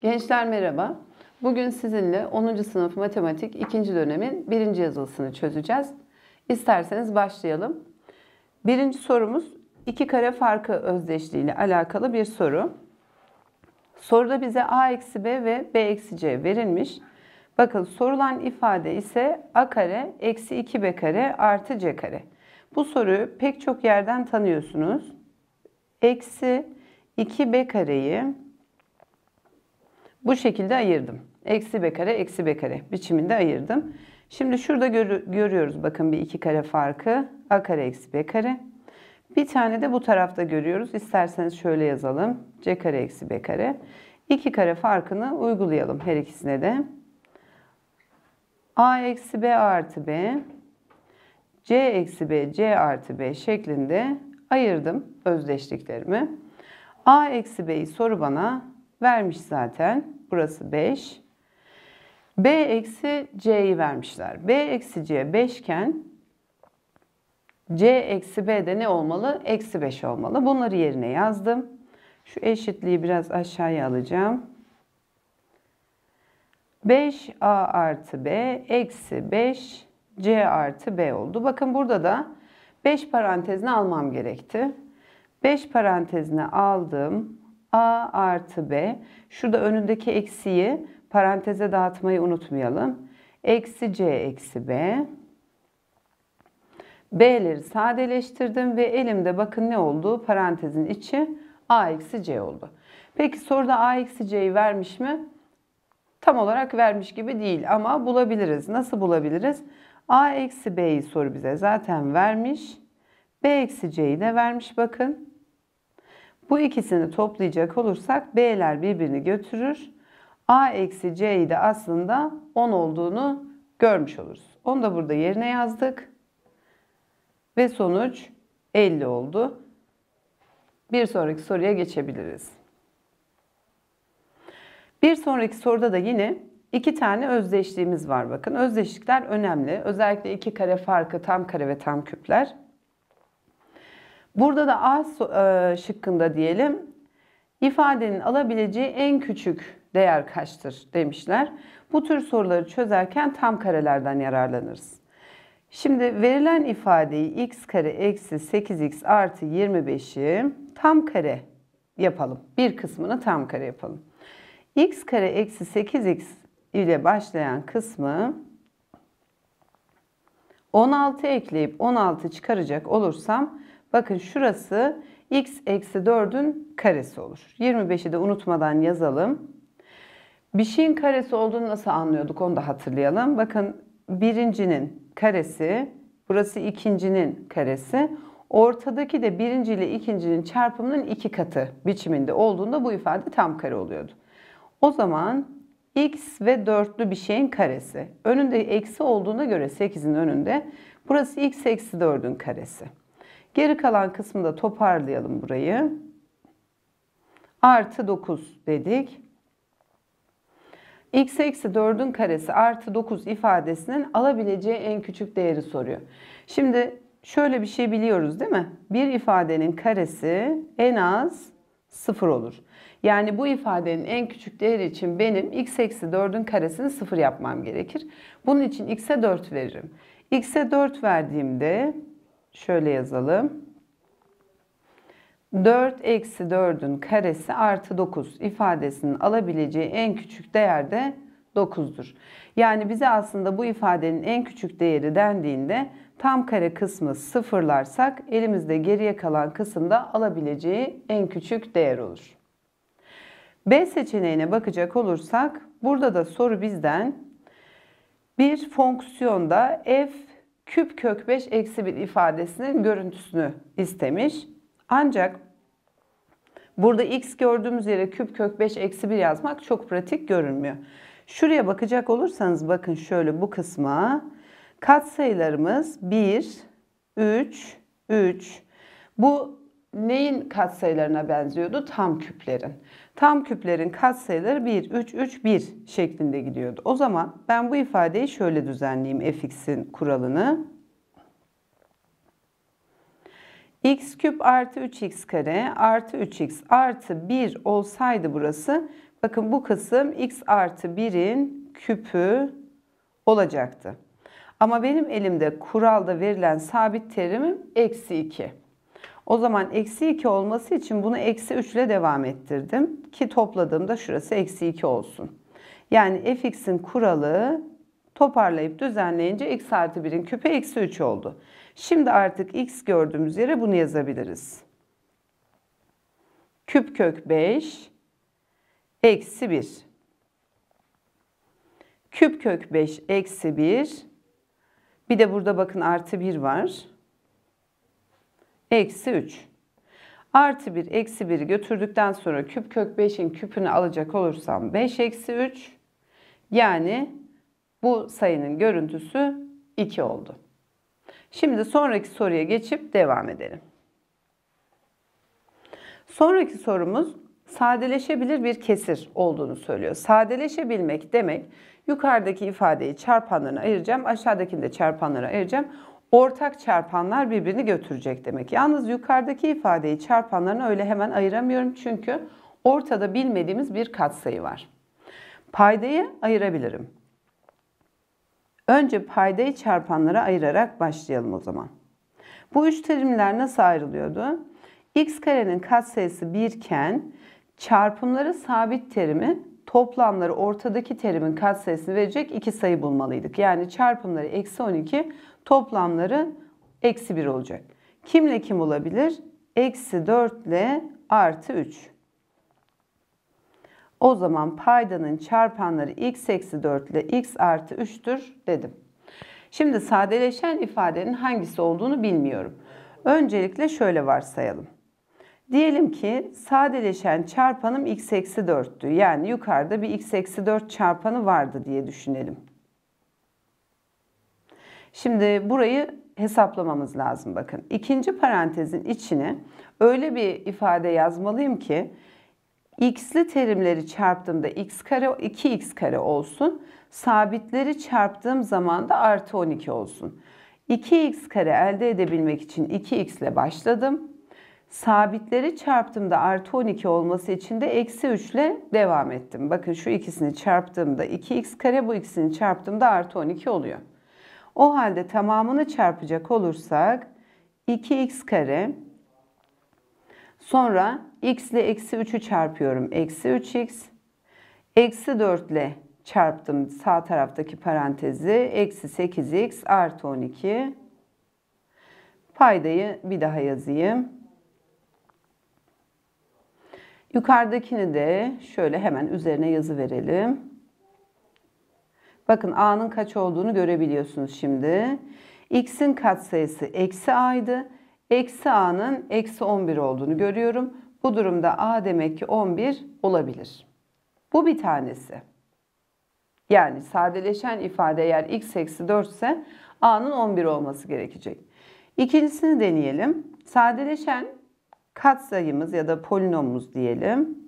Gençler merhaba. Bugün sizinle 10. sınıf matematik 2. dönemin 1. yazılısını çözeceğiz. İsterseniz başlayalım. Birinci sorumuz iki kare farkı özdeşliği ile alakalı bir soru. Soruda bize a eksi b ve b eksi c verilmiş. Bakın sorulan ifade ise a kare eksi 2b kare artı c kare. Bu soruyu pek çok yerden tanıyorsunuz. Eksi 2b kareyi bu şekilde ayırdım. Eksi b kare eksi b kare biçiminde ayırdım. Şimdi şurada gör görüyoruz bakın bir iki kare farkı. A kare eksi b kare. Bir tane de bu tarafta görüyoruz. İsterseniz şöyle yazalım. C kare eksi B kare. İki kare farkını uygulayalım her ikisine de. A eksi B artı B. C eksi B, C artı B şeklinde ayırdım özdeşliklerimi. A eksi B'yi soru bana vermiş zaten. Burası 5. B eksi C'yi vermişler. B eksi C 5 iken C eksi B de ne olmalı? Eksi 5 olmalı. Bunları yerine yazdım. Şu eşitliği biraz aşağıya alacağım. 5A artı B eksi 5 C artı B oldu. Bakın burada da 5 parantezini almam gerekti. 5 parantezini aldım. A artı B. Şurada önündeki eksiyi paranteze dağıtmayı unutmayalım. Eksi C eksi B. B'leri sadeleştirdim ve elimde bakın ne oldu? Parantezin içi A eksi C oldu. Peki soruda A eksi C'yi vermiş mi? Tam olarak vermiş gibi değil ama bulabiliriz. Nasıl bulabiliriz? A eksi B'yi soru bize zaten vermiş. B eksi C'yi de vermiş bakın. Bu ikisini toplayacak olursak B'ler birbirini götürür. A eksi C'yi de aslında 10 olduğunu görmüş oluruz. Onu da burada yerine yazdık. Ve sonuç 50 oldu. Bir sonraki soruya geçebiliriz. Bir sonraki soruda da yine iki tane özdeşliğimiz var bakın. Özdeşlikler önemli. Özellikle iki kare farkı, tam kare ve tam küpler. Burada da A e, şıkkında diyelim ifadenin alabileceği en küçük değer kaçtır demişler. Bu tür soruları çözerken tam karelerden yararlanırız. Şimdi verilen ifadeyi x kare eksi 8x artı 25'i tam kare yapalım. Bir kısmını tam kare yapalım. x kare eksi 8x ile başlayan kısmı 16 ekleyip 16 çıkaracak olursam Bakın şurası x eksi 4'ün karesi olur. 25'i de unutmadan yazalım. Bir şeyin karesi olduğunu nasıl anlıyorduk onu da hatırlayalım. Bakın birincinin karesi, burası ikincinin karesi. Ortadaki de birinci ile ikincinin çarpımının iki katı biçiminde olduğunda bu ifade tam kare oluyordu. O zaman x ve dörtlü bir şeyin karesi. Önünde eksi olduğuna göre 8'in önünde. Burası x eksi 4'ün karesi. Geri kalan kısmında toparlayalım burayı. Artı 9 dedik. x eksi 4'ün karesi artı 9 ifadesinin alabileceği en küçük değeri soruyor. Şimdi şöyle bir şey biliyoruz değil mi? Bir ifadenin karesi en az 0 olur. Yani bu ifadenin en küçük değeri için benim x eksi 4'ün karesini 0 yapmam gerekir. Bunun için x'e 4 veririm. x'e 4 verdiğimde Şöyle yazalım. 4 eksi 4'ün karesi artı 9 ifadesinin alabileceği en küçük değer de 9'dur. Yani bize aslında bu ifadenin en küçük değeri dendiğinde tam kare kısmı sıfırlarsak elimizde geriye kalan kısımda alabileceği en küçük değer olur. B seçeneğine bakacak olursak burada da soru bizden bir fonksiyonda f küp kök 5 eksi 1 ifadesinin görüntüsünü istemiş. Ancak burada x gördüğümüz yere küp kök 5 eksi 1 yazmak çok pratik görünmüyor. Şuraya bakacak olursanız bakın şöyle bu kısma katsayılarımız 1, 3, 3. Bu neyin katsayılarına benziyordu? Tam küplerin. Tam küplerin katsayıları 1, 3, 3, 1 şeklinde gidiyordu. O zaman ben bu ifadeyi şöyle düzenleyeyim fx'in kuralını. x küp artı 3x kare artı 3x artı 1 olsaydı burası. Bakın bu kısım x artı 1'in küpü olacaktı. Ama benim elimde kuralda verilen sabit terimim eksi 2. O zaman eksi 2 olması için bunu eksi 3 ile devam ettirdim. Ki topladığımda şurası eksi 2 olsun. Yani fx'in kuralı toparlayıp düzenleyince x artı 1'in küpe eksi 3 oldu. Şimdi artık x gördüğümüz yere bunu yazabiliriz. Küp kök 5 eksi 1. Küp kök 5 eksi 1. Bir de burada bakın artı 1 var. Eksi 3. Artı 1 eksi 1'i götürdükten sonra küp kök 5'in küpünü alacak olursam 5 eksi 3. Yani bu sayının görüntüsü 2 oldu. Şimdi sonraki soruya geçip devam edelim. Sonraki sorumuz sadeleşebilir bir kesir olduğunu söylüyor. Sadeleşebilmek demek yukarıdaki ifadeyi çarpanlarına ayıracağım, aşağıdakini de çarpanlara ayıracağım ortak çarpanlar birbirini götürecek demek. Yalnız yukarıdaki ifadeyi çarpanlarını öyle hemen ayıramıyorum çünkü ortada bilmediğimiz bir katsayı var. Paydayı ayırabilirim. Önce paydayı çarpanlara ayırarak başlayalım o zaman. Bu üç terimler nasıl ayrılıyordu? x karenin katsayısı 1 iken çarpımları sabit terimi toplamları ortadaki terimin katsayısını verecek iki sayı bulmalıydık. Yani çarpımları eksi 12 toplamları eksi 1 olacak. Kimle kim olabilir? Eksi 4 ile artı 3. O zaman paydanın çarpanları x eksi 4 ile x artı 3'tür dedim. Şimdi sadeleşen ifadenin hangisi olduğunu bilmiyorum. Öncelikle şöyle varsayalım. Diyelim ki sadeleşen çarpanım x eksi 4'tü. Yani yukarıda bir x eksi 4 çarpanı vardı diye düşünelim. Şimdi burayı hesaplamamız lazım bakın. İkinci parantezin içine öyle bir ifade yazmalıyım ki x'li terimleri çarptığımda x kare 2x kare olsun. Sabitleri çarptığım zaman da artı 12 olsun. 2x kare elde edebilmek için 2x ile başladım. Sabitleri çarptığımda artı 12 olması için de eksi 3 ile devam ettim. Bakın şu ikisini çarptığımda 2x kare bu ikisini çarptığımda artı 12 oluyor. O halde tamamını çarpacak olursak 2x kare sonra x ile eksi 3'ü çarpıyorum. Eksi 3x eksi 4 ile çarptım sağ taraftaki parantezi. Eksi 8x artı 12 paydayı bir daha yazayım. Yukarıdakini de şöyle hemen üzerine yazı verelim. Bakın A'nın kaç olduğunu görebiliyorsunuz şimdi. X'in katsayısı eksi A'ydı. Eksi A'nın eksi 11 olduğunu görüyorum. Bu durumda A demek ki 11 olabilir. Bu bir tanesi. Yani sadeleşen ifade eğer x eksi 4 ise A'nın 11 olması gerekecek. İkincisini deneyelim. Sadeleşen katsayımız ya da polinomumuz diyelim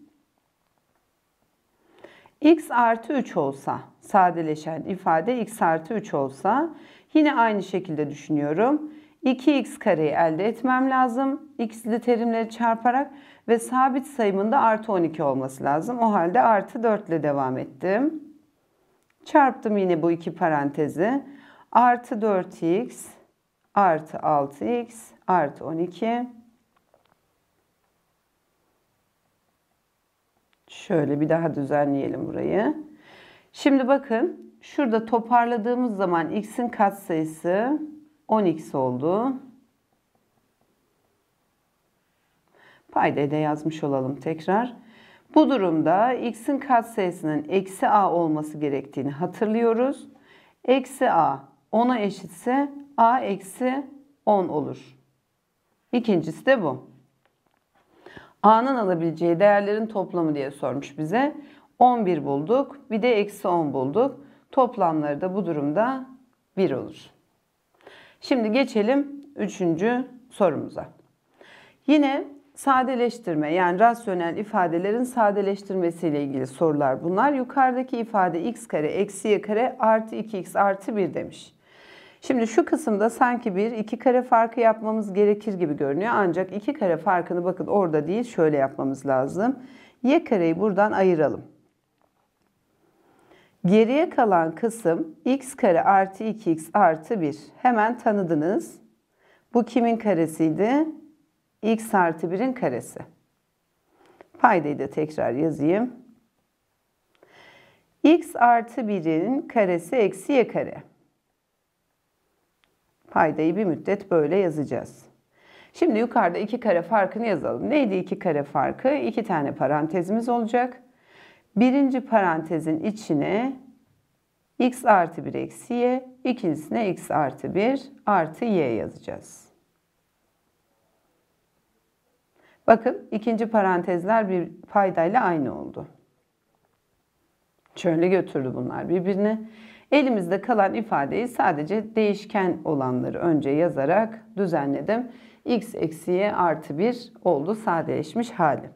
x artı 3 olsa sadeleşen ifade x artı 3 olsa yine aynı şekilde düşünüyorum. 2x kareyi elde etmem lazım. X'li terimleri çarparak ve sabit sayımın da artı 12 olması lazım. O halde artı 4 ile devam ettim. Çarptım yine bu iki parantezi. Artı 4x artı 6x artı 12 Şöyle bir daha düzenleyelim burayı. Şimdi bakın şurada toparladığımız zaman x'in katsayısı 10x oldu. Payda'ya da yazmış olalım tekrar. Bu durumda x'in katsayısının eksi a olması gerektiğini hatırlıyoruz. Eksi a 10'a eşitse a eksi 10 olur. İkincisi de bu. A'nın alabileceği değerlerin toplamı diye sormuş bize. 11 bulduk. Bir de eksi 10 bulduk. Toplamları da bu durumda 1 olur. Şimdi geçelim 3. sorumuza. Yine sadeleştirme yani rasyonel ifadelerin sadeleştirmesiyle ilgili sorular bunlar. Yukarıdaki ifade x kare eksi y kare artı 2x artı 1 demiş. Şimdi şu kısımda sanki bir iki kare farkı yapmamız gerekir gibi görünüyor. Ancak iki kare farkını bakın orada değil şöyle yapmamız lazım. Y kareyi buradan ayıralım. Geriye kalan kısım x kare artı 2x artı 1. Hemen tanıdınız. Bu kimin karesiydi? x artı 1'in karesi. Paydayı da tekrar yazayım. x artı 1'in karesi eksi y kare. Paydayı bir müddet böyle yazacağız. Şimdi yukarıda iki kare farkını yazalım. Neydi iki kare farkı? İki tane parantezimiz olacak. Birinci parantezin içine x artı 1 eksi y, ikincisine x artı 1 artı y yazacağız. Bakın ikinci parantezler bir paydayla aynı oldu. Şöyle götürdü bunlar birbirine. Elimizde kalan ifadeyi sadece değişken olanları önce yazarak düzenledim. x eksi y artı 1 oldu sadeleşmiş hali.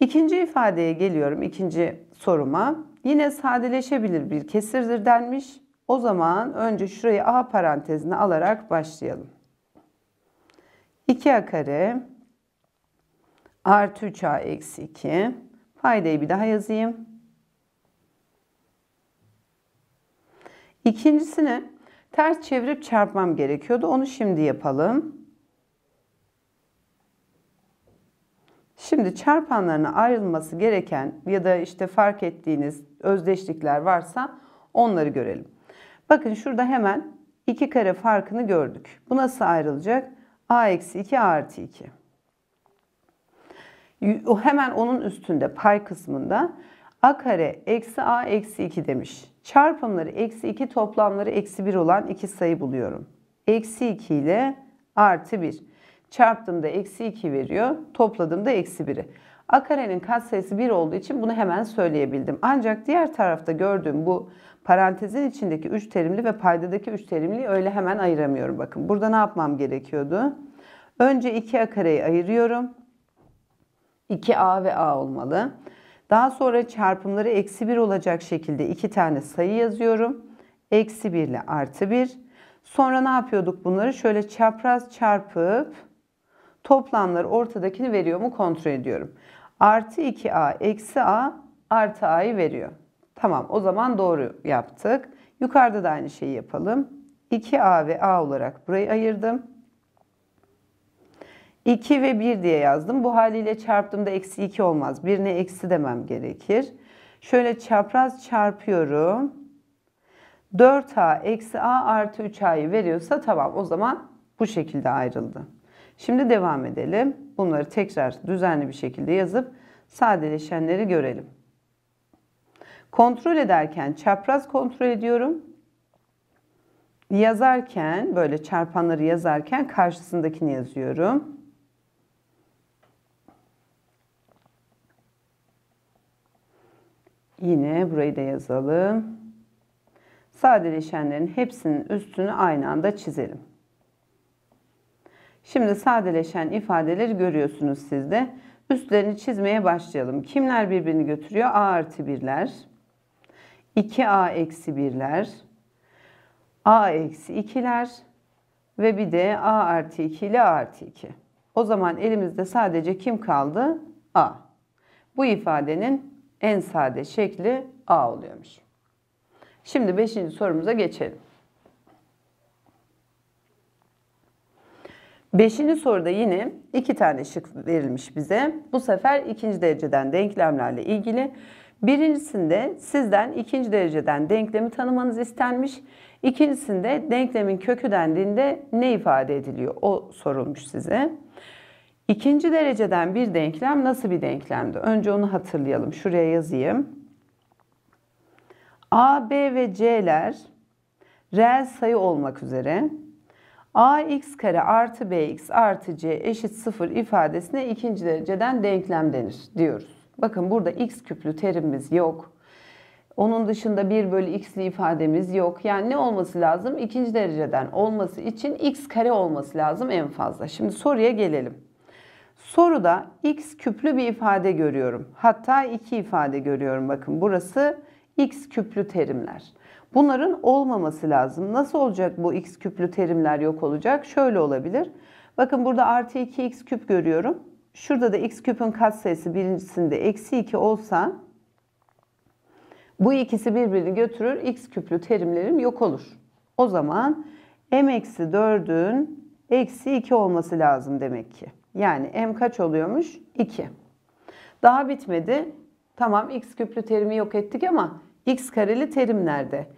İkinci ifadeye geliyorum. ikinci soruma. Yine sadeleşebilir bir kesirdir denmiş. O zaman önce şurayı a parantezine alarak başlayalım. 2a kare artı 3a eksi 2 faydayı bir daha yazayım. İkincisini ters çevirip çarpmam gerekiyordu. Onu şimdi yapalım. Şimdi çarpanlarına ayrılması gereken ya da işte fark ettiğiniz özdeşlikler varsa onları görelim. Bakın şurada hemen iki kare farkını gördük. Bu nasıl ayrılacak? a eksi 2 artı 2. Hemen onun üstünde pay kısmında a kare eksi a eksi 2 demiş. Çarpımları eksi 2 toplamları eksi 1 olan iki sayı buluyorum. Eksi 2 ile artı 1. Çarptığımda eksi 2 veriyor. Topladığımda eksi 1'i. A karenin katsayısı 1 olduğu için bunu hemen söyleyebildim. Ancak diğer tarafta gördüğüm bu parantezin içindeki 3 terimli ve paydadaki 3 terimli öyle hemen ayıramıyorum. Bakın burada ne yapmam gerekiyordu? Önce 2A kareyi ayırıyorum. 2A ve A olmalı. Daha sonra çarpımları eksi 1 olacak şekilde iki tane sayı yazıyorum. Eksi 1 ile artı 1. Sonra ne yapıyorduk bunları? Şöyle çapraz çarpıp toplamları ortadakini veriyor mu kontrol ediyorum. Artı 2a eksi a artı a'yı veriyor. Tamam o zaman doğru yaptık. Yukarıda da aynı şeyi yapalım. 2a ve a olarak burayı ayırdım. 2 ve 1 diye yazdım. Bu haliyle çarptığımda eksi 2 olmaz. Birine eksi demem gerekir. Şöyle çapraz çarpıyorum. 4a eksi a artı 3a'yı veriyorsa tamam o zaman bu şekilde ayrıldı. Şimdi devam edelim. Bunları tekrar düzenli bir şekilde yazıp sadeleşenleri görelim. Kontrol ederken çapraz kontrol ediyorum. Yazarken böyle çarpanları yazarken karşısındakini yazıyorum. Yine burayı da yazalım. Sadeleşenlerin hepsinin üstünü aynı anda çizelim. Şimdi sadeleşen ifadeleri görüyorsunuz sizde. Üstlerini çizmeye başlayalım. Kimler birbirini götürüyor? A artı 1'ler. 2A eksi 1'ler. A eksi 2'ler. Ve bir de A artı 2 ile A artı 2. O zaman elimizde sadece kim kaldı? A. Bu ifadenin en sade şekli A oluyormuş. Şimdi 5. sorumuza geçelim. 5. soruda yine iki tane şık verilmiş bize. Bu sefer ikinci dereceden denklemlerle ilgili. Birincisinde sizden ikinci dereceden denklemi tanımanız istenmiş. İkincisinde denklemin kökü dendiğinde ne ifade ediliyor o sorulmuş size. İkinci dereceden bir denklem nasıl bir denklemdi? Önce onu hatırlayalım. Şuraya yazayım. A, B ve C'ler reel sayı olmak üzere ax kare artı bx artı c eşit sıfır ifadesine ikinci dereceden denklem denir diyoruz. Bakın burada x küplü terimimiz yok. Onun dışında 1 bölü x'li ifademiz yok. Yani ne olması lazım? İkinci dereceden olması için x kare olması lazım en fazla. Şimdi soruya gelelim. Soruda x küplü bir ifade görüyorum. Hatta iki ifade görüyorum. Bakın burası x küplü terimler. Bunların olmaması lazım. Nasıl olacak bu x küplü terimler yok olacak? Şöyle olabilir. Bakın burada artı 2x küp görüyorum. Şurada da x küpün katsayısı birincisinde eksi 2 olsa bu ikisi birbirini götürür. X küplü terimlerim yok olur. O zaman m eksi 4'ün eksi 2 olması lazım demek ki. Yani m kaç oluyormuş? 2. Daha bitmedi. Tamam x küplü terimi yok ettik ama x kareli terim nerede?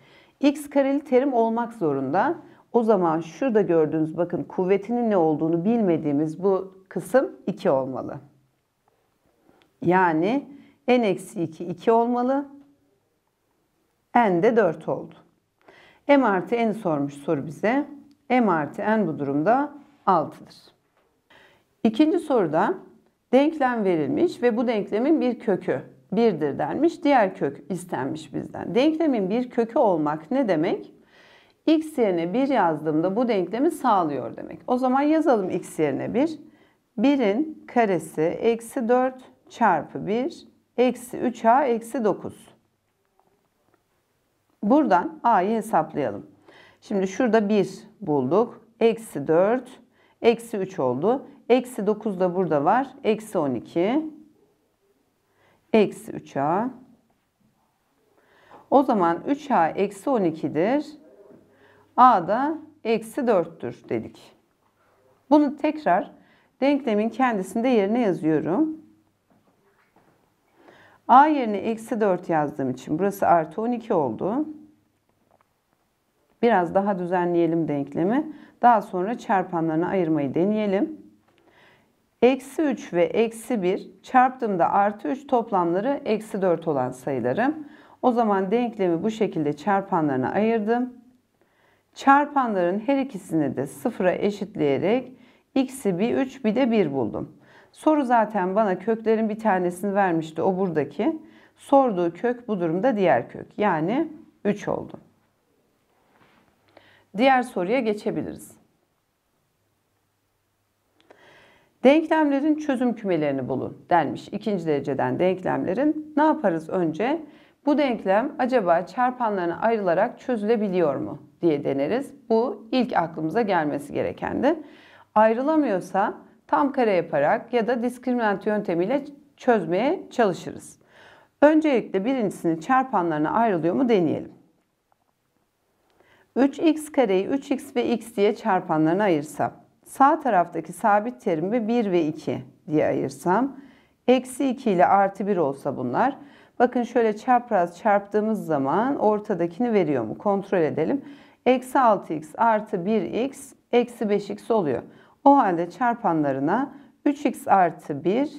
x kareli terim olmak zorunda. O zaman şurada gördüğünüz bakın kuvvetinin ne olduğunu bilmediğimiz bu kısım 2 olmalı. Yani n-2 2 olmalı. n de 4 oldu. m artı n sormuş soru bize. m artı n bu durumda 6'dır. İkinci soruda denklem verilmiş ve bu denklemin bir kökü birdir denmiş. Diğer kök istenmiş bizden. Denklemin bir kökü olmak ne demek? x yerine 1 yazdığımda bu denklemi sağlıyor demek. O zaman yazalım x yerine 1. 1'in karesi eksi 4 çarpı 1 eksi 3a eksi 9. Buradan a'yı hesaplayalım. Şimdi şurada 1 bulduk. Eksi 4 eksi 3 oldu. Eksi 9 da burada var. Eksi 12. Eksi 3A. O zaman 3A eksi 12'dir. A da eksi 4'tür dedik. Bunu tekrar denklemin kendisinde yerine yazıyorum. A yerine eksi 4 yazdığım için burası artı 12 oldu. Biraz daha düzenleyelim denklemi. Daha sonra çarpanlarına ayırmayı deneyelim. Eksi 3 ve eksi 1 çarptığımda artı 3 toplamları eksi 4 olan sayılarım. O zaman denklemi bu şekilde çarpanlarına ayırdım. Çarpanların her ikisini de sıfıra eşitleyerek x'i bir 3 bir de 1 buldum. Soru zaten bana köklerin bir tanesini vermişti o buradaki. Sorduğu kök bu durumda diğer kök yani 3 oldu. Diğer soruya geçebiliriz. Denklemlerin çözüm kümelerini bulun denmiş. ikinci dereceden denklemlerin ne yaparız önce? Bu denklem acaba çarpanlarına ayrılarak çözülebiliyor mu diye deneriz. Bu ilk aklımıza gelmesi gerekendi. Ayrılamıyorsa tam kare yaparak ya da diskriminant yöntemiyle çözmeye çalışırız. Öncelikle birincisini çarpanlarına ayrılıyor mu deneyelim. 3x kareyi 3x ve x diye çarpanlarına ayırsam sağ taraftaki sabit terimi 1 ve 2 diye ayırsam eksi 2 ile artı 1 olsa bunlar bakın şöyle çapraz çarptığımız zaman ortadakini veriyor mu kontrol edelim. Eksi 6x artı 1x eksi 5x oluyor. O halde çarpanlarına 3x artı 1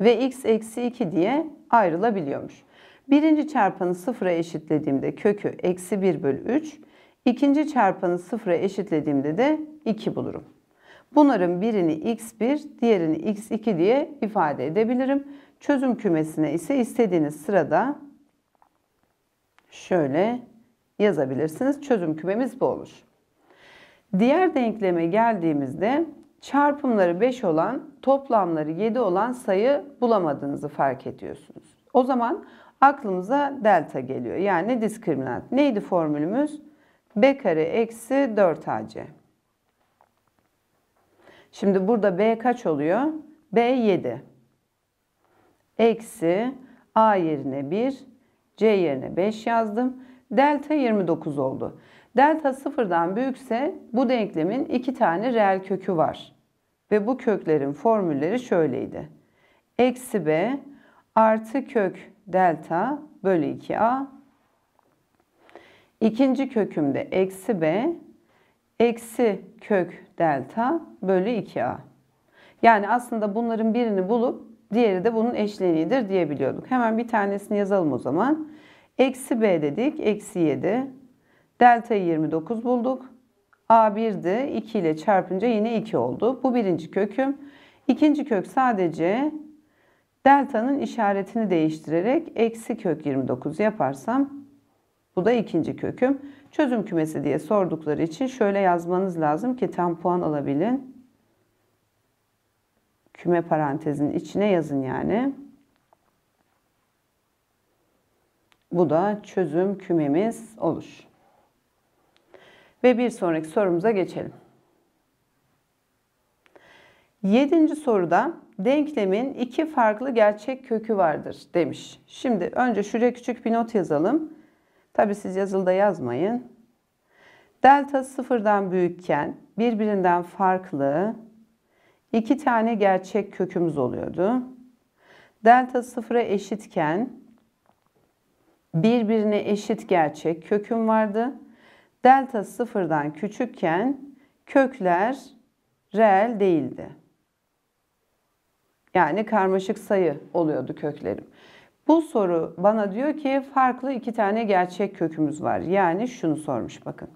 ve x eksi 2 diye ayrılabiliyormuş. Birinci çarpanı sıfıra eşitlediğimde kökü eksi 1 bölü 3 İkinci çarpanı sıfıra eşitlediğimde de 2 bulurum. Bunların birini x1, diğerini x2 diye ifade edebilirim. Çözüm kümesine ise istediğiniz sırada şöyle yazabilirsiniz. Çözüm kümemiz bu olur. Diğer denkleme geldiğimizde çarpımları 5 olan, toplamları 7 olan sayı bulamadığınızı fark ediyorsunuz. O zaman aklımıza delta geliyor. Yani diskriminant. Neydi formülümüz? B kare eksi 4AC. Şimdi burada B kaç oluyor? B 7. Eksi A yerine 1, C yerine 5 yazdım. Delta 29 oldu. Delta sıfırdan büyükse bu denklemin iki tane reel kökü var. Ve bu köklerin formülleri şöyleydi. Eksi B artı kök delta bölü 2A İkinci kökümde eksi b eksi kök delta bölü 2a. Yani aslında bunların birini bulup diğeri de bunun eşleniğidir diyebiliyorduk. Hemen bir tanesini yazalım o zaman. Eksi b dedik. Eksi 7. Delta'yı 29 bulduk. A1'di. 2 ile çarpınca yine 2 oldu. Bu birinci köküm. İkinci kök sadece delta'nın işaretini değiştirerek eksi kök 29 yaparsam bu da ikinci köküm. Çözüm kümesi diye sordukları için şöyle yazmanız lazım ki tam puan alabilin. Küme parantezin içine yazın yani. Bu da çözüm kümemiz olur. Ve bir sonraki sorumuza geçelim. Yedinci soruda denklemin iki farklı gerçek kökü vardır demiş. Şimdi önce şuraya küçük bir not yazalım. Tabi siz yazılıda yazmayın. Delta sıfırdan büyükken birbirinden farklı iki tane gerçek kökümüz oluyordu. Delta sıfıra eşitken birbirine eşit gerçek köküm vardı. Delta sıfırdan küçükken kökler reel değildi. Yani karmaşık sayı oluyordu köklerim. Bu soru bana diyor ki farklı iki tane gerçek kökümüz var. Yani şunu sormuş bakın.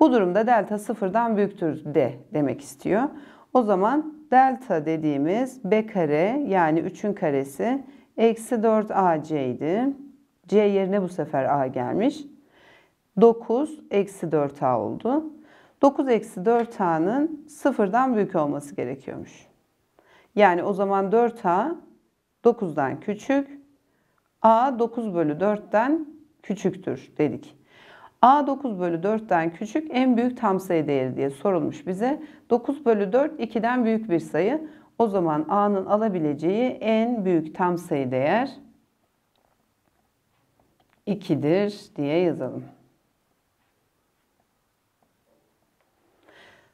Bu durumda delta sıfırdan büyüktür de demek istiyor. O zaman delta dediğimiz b kare yani 3'ün karesi eksi 4ac idi. c yerine bu sefer a gelmiş. 9 eksi 4a oldu. 9 eksi 4a'nın sıfırdan büyük olması gerekiyormuş. Yani o zaman 4a 9'dan küçük. A 9 bölü 4'ten küçüktür dedik. A 9 bölü 4'ten küçük en büyük tam sayı değeri diye sorulmuş bize. 9 bölü 4 2'den büyük bir sayı. O zaman A'nın alabileceği en büyük tam sayı değer 2'dir diye yazalım.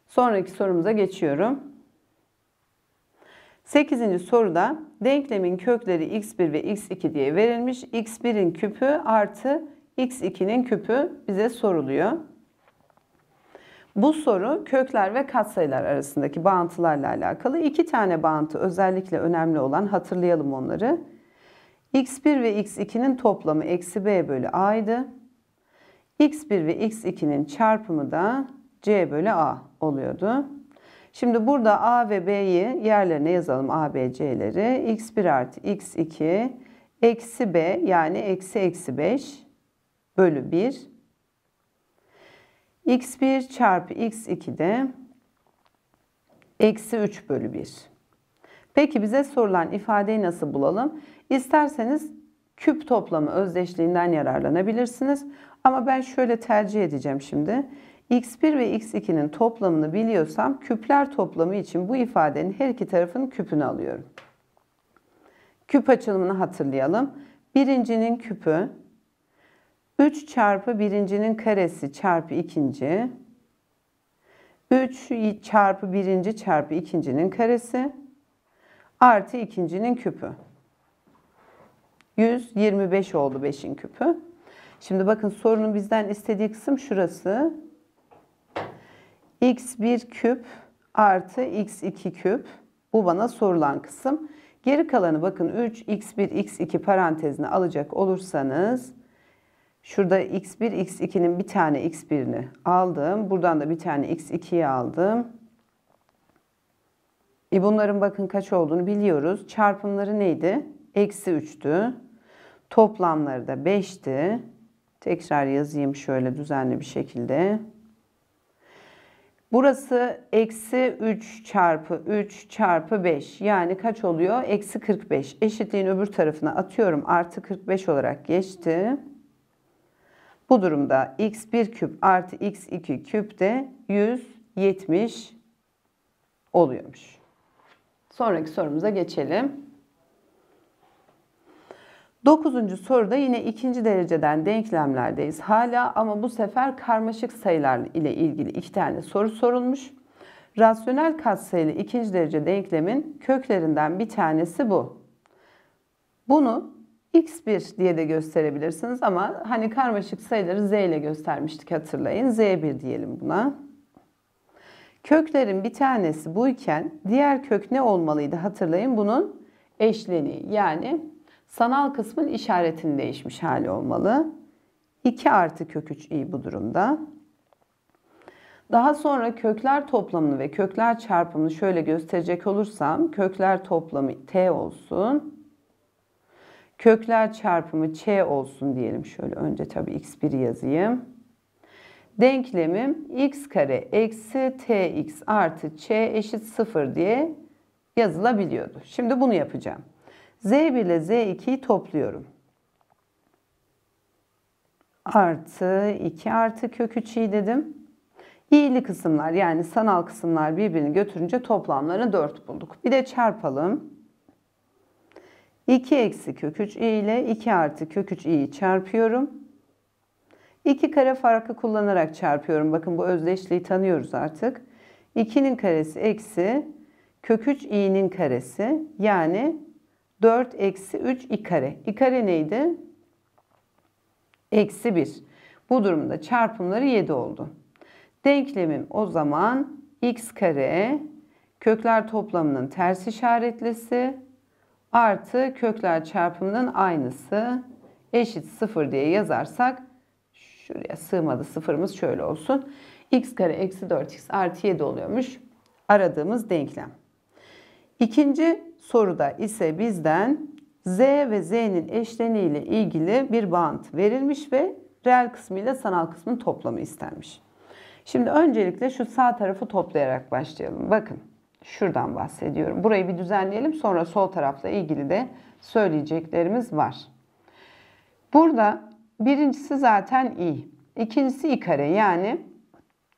Sonraki sorumuza geçiyorum. 8. soruda denklemin kökleri x1 ve x2 diye verilmiş. x1'in küpü artı x2'nin küpü bize soruluyor. Bu soru kökler ve katsayılar arasındaki bağıntılarla alakalı. İki tane bağıntı özellikle önemli olan hatırlayalım onları. x1 ve x2'nin toplamı eksi b bölü a'ydı. x1 ve x2'nin çarpımı da c bölü a oluyordu. Şimdi burada A ve B'yi yerlerine yazalım A, B, C'leri. X1 artı X2 eksi B yani eksi eksi 5 bölü 1. X1 çarpı X2 de eksi 3 bölü 1. Peki bize sorulan ifadeyi nasıl bulalım? İsterseniz küp toplamı özdeşliğinden yararlanabilirsiniz. Ama ben şöyle tercih edeceğim şimdi x1 ve x2'nin toplamını biliyorsam küpler toplamı için bu ifadenin her iki tarafının küpünü alıyorum. Küp açılımını hatırlayalım. Birincinin küpü 3 çarpı birincinin karesi çarpı ikinci 3 çarpı birinci çarpı ikincinin karesi artı ikincinin küpü. 125 oldu 5'in küpü. Şimdi bakın sorunun bizden istediği kısım şurası x1 küp artı x2 küp. Bu bana sorulan kısım. Geri kalanı bakın 3, x1, x2 parantezine alacak olursanız şurada x1, x2'nin bir tane x1'ini aldım. Buradan da bir tane x2'yi aldım. E bunların bakın kaç olduğunu biliyoruz. Çarpımları neydi? Eksi 3'tü. Toplamları da 5'ti. Tekrar yazayım şöyle düzenli bir şekilde. Burası eksi 3 çarpı 3 çarpı 5 yani kaç oluyor? Eksi 45 eşitliğin öbür tarafına atıyorum artı 45 olarak geçti. Bu durumda x1 küp artı x2 küp de 170 oluyormuş. Sonraki sorumuza geçelim. Dokuzuncu soruda yine ikinci dereceden denklemlerdeyiz hala ama bu sefer karmaşık sayılar ile ilgili iki tane soru sorulmuş. Rasyonel katsayılı ikinci derece denklemin köklerinden bir tanesi bu. Bunu x1 diye de gösterebilirsiniz ama hani karmaşık sayıları z ile göstermiştik hatırlayın. z1 diyelim buna. Köklerin bir tanesi bu iken diğer kök ne olmalıydı hatırlayın bunun eşleniği yani Sanal kısmın işaretini değişmiş hali olmalı. 2 artı kök 3 i bu durumda. Daha sonra kökler toplamını ve kökler çarpımını şöyle gösterecek olursam kökler toplamı t olsun. Kökler çarpımı ç olsun diyelim. Şöyle önce tabii x1 yazayım. Denklemim x kare eksi tx artı ç eşit 0 diye yazılabiliyordu. Şimdi bunu yapacağım. Z1 ile Z2'yi topluyorum. Artı 2 artı kök 3'i dedim. İyili kısımlar yani sanal kısımlar birbirini götürünce toplamlarını 4 bulduk. Bir de çarpalım. 2 eksi kök 3 i ile 2 artı kök 3 i'yi çarpıyorum. 2 kare farkı kullanarak çarpıyorum. Bakın bu özdeşliği tanıyoruz artık. 2'nin karesi eksi kök 3 i'nin karesi yani 4 eksi 3 i kare. i neydi? Eksi 1. Bu durumda çarpımları 7 oldu. Denklemim o zaman x kare kökler toplamının ters işaretlisi artı kökler çarpımının aynısı eşit 0 diye yazarsak şuraya sığmadı sıfırımız şöyle olsun. x kare eksi 4x artı 7 oluyormuş aradığımız denklem. İkinci Soruda ise bizden Z ve Z'nin eşleni ile ilgili bir bağıntı verilmiş ve reel kısmı ile sanal kısmın toplamı istenmiş. Şimdi öncelikle şu sağ tarafı toplayarak başlayalım. Bakın şuradan bahsediyorum. Burayı bir düzenleyelim sonra sol tarafla ilgili de söyleyeceklerimiz var. Burada birincisi zaten i. İkincisi i kare yani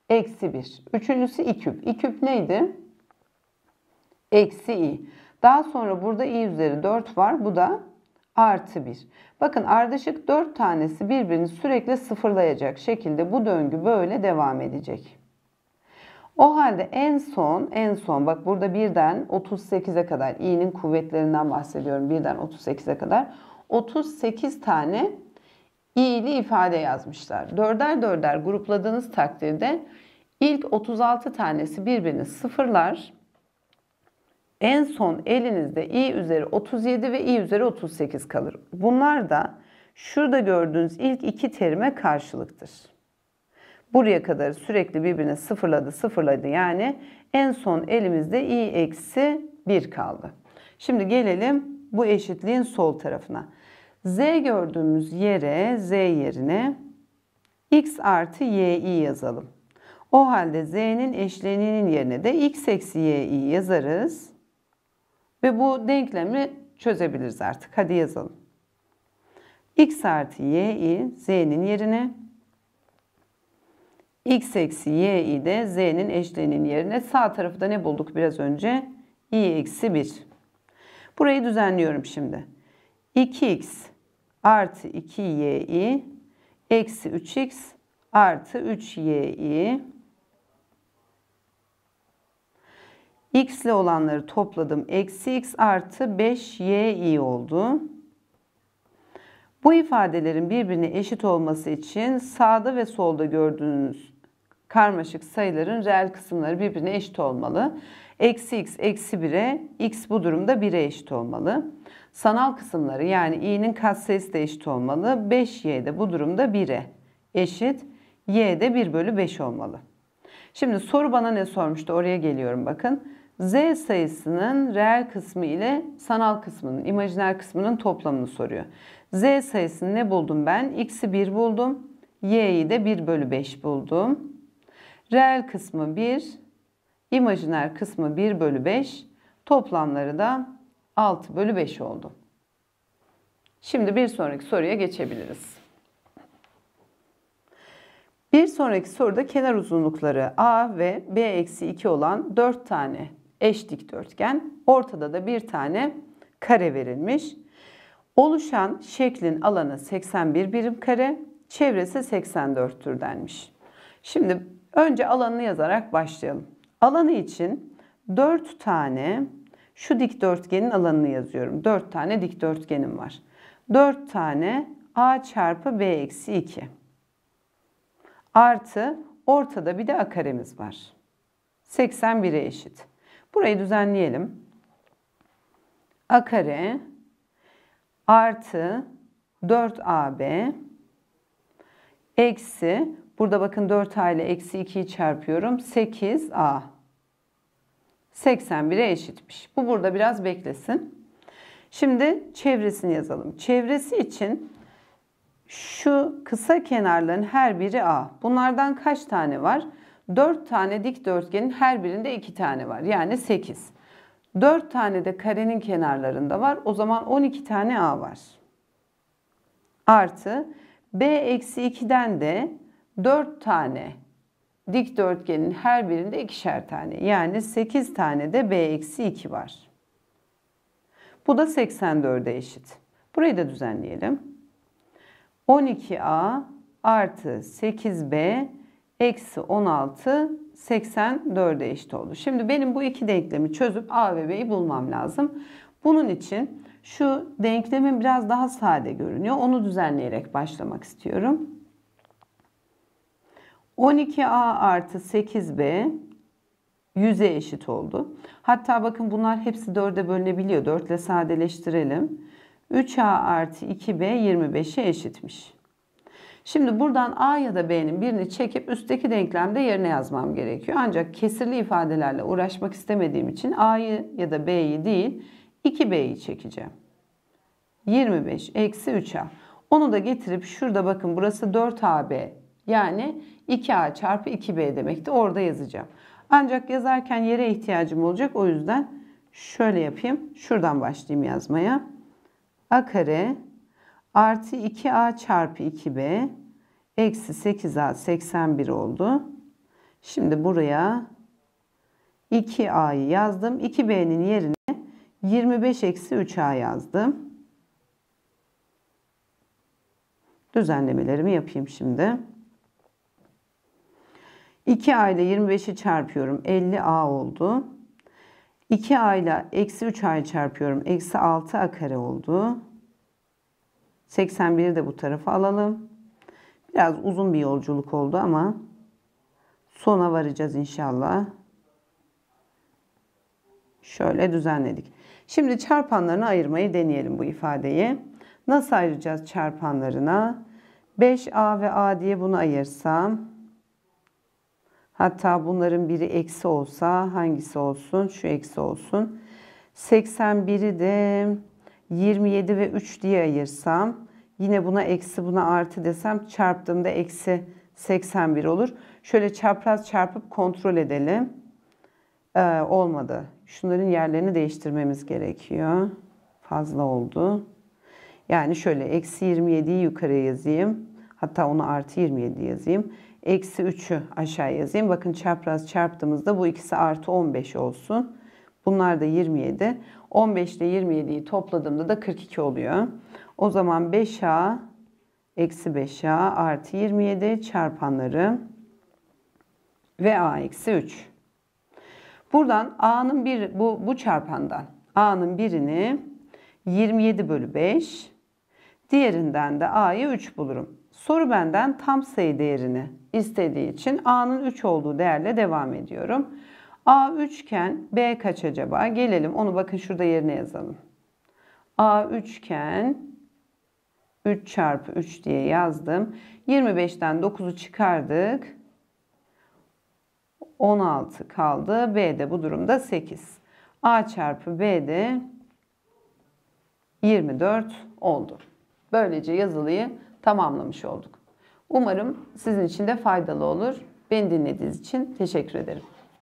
eksi 1. Üçüncüsü i küp. i küp neydi? Eksi i. Daha sonra burada i üzeri 4 var. Bu da artı 1. Bakın ardışık 4 tanesi birbirini sürekli sıfırlayacak şekilde bu döngü böyle devam edecek. O halde en son, en son bak burada birden 38'e kadar i'nin kuvvetlerinden bahsediyorum. Birden 38'e kadar 38 tane i'li ifade yazmışlar. Dörder dörder grupladığınız takdirde ilk 36 tanesi birbirini sıfırlar en son elinizde i üzeri 37 ve i üzeri 38 kalır. Bunlar da şurada gördüğünüz ilk iki terime karşılıktır. Buraya kadar sürekli birbirine sıfırladı sıfırladı yani en son elimizde i eksi 1 kaldı. Şimdi gelelim bu eşitliğin sol tarafına. Z gördüğümüz yere z yerine x artı yi yazalım. O halde z'nin eşleninin yerine de x eksi yi yazarız. Ve bu denklemi çözebiliriz artık. Hadi yazalım. x artı y'yi z'nin yerine x eksi y'yi de z'nin eşleninin yerine sağ tarafı da ne bulduk biraz önce? i eksi 1. Burayı düzenliyorum şimdi. 2x artı 2yi eksi 3x artı 3yi x ile olanları topladım. Eksi x artı 5y oldu. Bu ifadelerin birbirine eşit olması için sağda ve solda gördüğünüz karmaşık sayıların reel kısımları birbirine eşit olmalı. Eksi x eksi 1'e x bu durumda 1'e eşit olmalı. Sanal kısımları yani i'nin katsayısı da eşit olmalı. 5y de bu durumda 1'e eşit. y de 1 bölü 5 olmalı. Şimdi soru bana ne sormuştu oraya geliyorum bakın. Z sayısının reel kısmı ile sanal kısmının, imajiner kısmının toplamını soruyor. Z sayısını ne buldum ben? X'i 1 buldum. Y'yi de 1 bölü 5 buldum. Reel kısmı 1, imajiner kısmı 1 bölü 5. Toplamları da 6 bölü 5 oldu. Şimdi bir sonraki soruya geçebiliriz. Bir sonraki soruda kenar uzunlukları A ve B-2 olan 4 tane eş dikdörtgen. Ortada da bir tane kare verilmiş. Oluşan şeklin alanı 81 birim kare, çevresi 84tür denmiş. Şimdi önce alanını yazarak başlayalım. Alanı için 4 tane şu dikdörtgenin alanını yazıyorum. 4 tane dikdörtgenim var. 4 tane a çarpı b eksi 2. Artı ortada bir de a karemiz var. 81'e eşit. Burayı düzenleyelim. A kare artı 4AB eksi burada bakın 4A ile eksi 2'yi çarpıyorum. 8A 81'e eşitmiş. Bu burada biraz beklesin. Şimdi çevresini yazalım. Çevresi için şu kısa kenarların her biri A. Bunlardan kaç tane var? 4 tane dikdörtgenin her birinde 2 tane var. Yani 8. 4 tane de karenin kenarlarında var. O zaman 12 tane A var. Artı B eksi 2'den de 4 tane dikdörtgenin her birinde ikişer tane. Yani 8 tane de B eksi 2 var. Bu da 84'e eşit. Burayı da düzenleyelim. 12A artı 8B eksi 16 84'e eşit oldu. Şimdi benim bu iki denklemi çözüp A ve B'yi bulmam lazım. Bunun için şu denklemin biraz daha sade görünüyor. Onu düzenleyerek başlamak istiyorum. 12A artı 8B 100'e eşit oldu. Hatta bakın bunlar hepsi 4'e bölünebiliyor. 4 ile sadeleştirelim. 3A artı 2B 25'e eşitmiş. Şimdi buradan A ya da B'nin birini çekip üstteki denklemde yerine yazmam gerekiyor. Ancak kesirli ifadelerle uğraşmak istemediğim için A'yı ya da B'yi değil 2B'yi çekeceğim. 25 eksi 3A. Onu da getirip şurada bakın burası 4AB yani 2A çarpı 2B demekti. Orada yazacağım. Ancak yazarken yere ihtiyacım olacak. O yüzden şöyle yapayım. Şuradan başlayayım yazmaya. A kare artı 2A çarpı 2B Eksi 8 a 81 oldu. Şimdi buraya 2a'yı yazdım. 2b'nin yerine 25 eksi 3a yazdım. Düzenlemelerimi yapayım şimdi. 2a ile 25'i çarpıyorum. 50a oldu. 2a ile eksi 3a'yı çarpıyorum. Eksi 6a kare oldu. 81'i de bu tarafa alalım. Biraz uzun bir yolculuk oldu ama sona varacağız inşallah. Şöyle düzenledik. Şimdi çarpanlarına ayırmayı deneyelim bu ifadeyi. Nasıl ayıracağız çarpanlarına? 5A ve A diye bunu ayırsam. Hatta bunların biri eksi olsa hangisi olsun? Şu eksi olsun. 81'i de 27 ve 3 diye ayırsam Yine buna eksi buna artı desem çarptığımda eksi 81 olur. Şöyle çapraz çarpıp kontrol edelim. Ee, olmadı. Şunların yerlerini değiştirmemiz gerekiyor. Fazla oldu. Yani şöyle eksi 27'yi yukarı yazayım. Hatta onu artı 27 yazayım. Eksi 3'ü aşağı yazayım. Bakın çapraz çarptığımızda bu ikisi artı 15 olsun. Bunlar da 27. 15 ile 27'yi topladığımda da 42 oluyor. O zaman 5A eksi 5A artı 27 çarpanları ve A eksi 3. Buradan A'nın bir bu, bu çarpandan A'nın birini 27 bölü 5 diğerinden de A'yı 3 bulurum. Soru benden tam sayı değerini istediği için A'nın 3 olduğu değerle devam ediyorum. A 3 iken B kaç acaba? Gelelim onu bakın şurada yerine yazalım. A 3 iken 3 çarpı 3 diye yazdım. 25'ten 9'u çıkardık. 16 kaldı. B de bu durumda 8. A çarpı B de 24 oldu. Böylece yazılıyı tamamlamış olduk. Umarım sizin için de faydalı olur. Beni dinlediğiniz için teşekkür ederim.